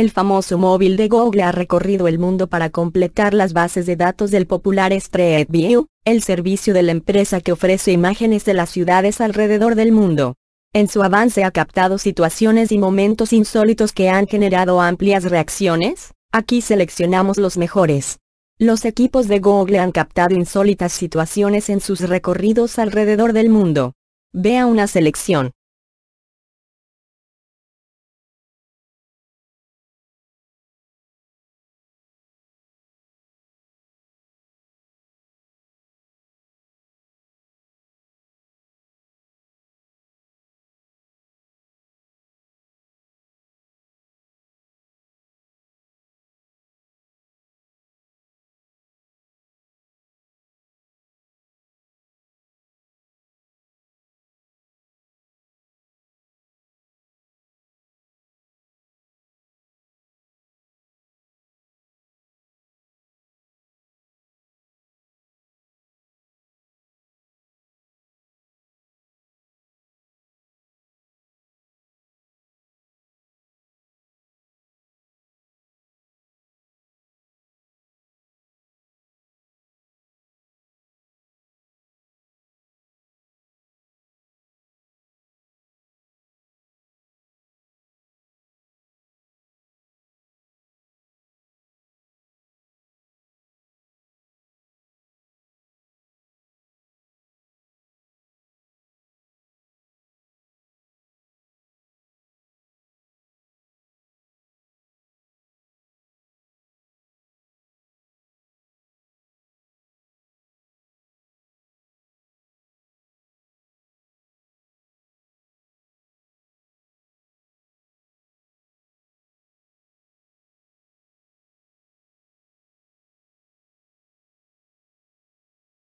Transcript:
El famoso móvil de Google ha recorrido el mundo para completar las bases de datos del popular Street View, el servicio de la empresa que ofrece imágenes de las ciudades alrededor del mundo. En su avance ha captado situaciones y momentos insólitos que han generado amplias reacciones, aquí seleccionamos los mejores. Los equipos de Google han captado insólitas situaciones en sus recorridos alrededor del mundo. Vea una selección.